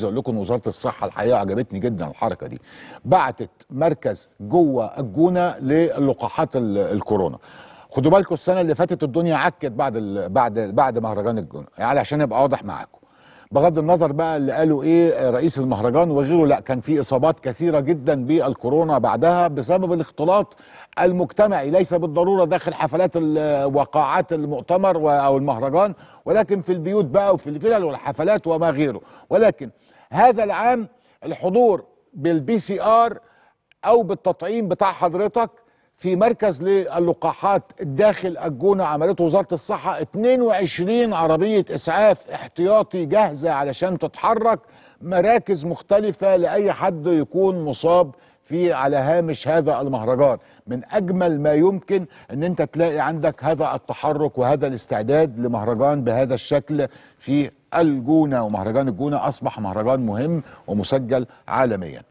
عايز اقول لكم وزاره الصحه الحقيقه عجبتني جدا الحركه دي بعتت مركز جوه الجونه للقاحات الكورونا خدوا بالكم السنه اللي فاتت الدنيا عكت بعد بعد بعد مهرجان الجونه يعني عشان ابقى واضح معاكم بغض النظر بقى اللي قالوا ايه آه، رئيس المهرجان وغيره لا كان في اصابات كثيره جدا بالكورونا بعدها بسبب الاختلاط المجتمعي ليس بالضروره داخل حفلات آه، وقاعات المؤتمر او المهرجان ولكن في البيوت بقى وفي الفلل والحفلات وما غيره ولكن هذا العام الحضور بالبي سي ار او بالتطعيم بتاع حضرتك في مركز للقاحات داخل الجونه عملته وزاره الصحه 22 عربيه اسعاف احتياطي جاهزه علشان تتحرك مراكز مختلفه لاي حد يكون مصاب في على هامش هذا المهرجان من اجمل ما يمكن ان انت تلاقي عندك هذا التحرك وهذا الاستعداد لمهرجان بهذا الشكل في الجونه ومهرجان الجونه اصبح مهرجان مهم ومسجل عالميا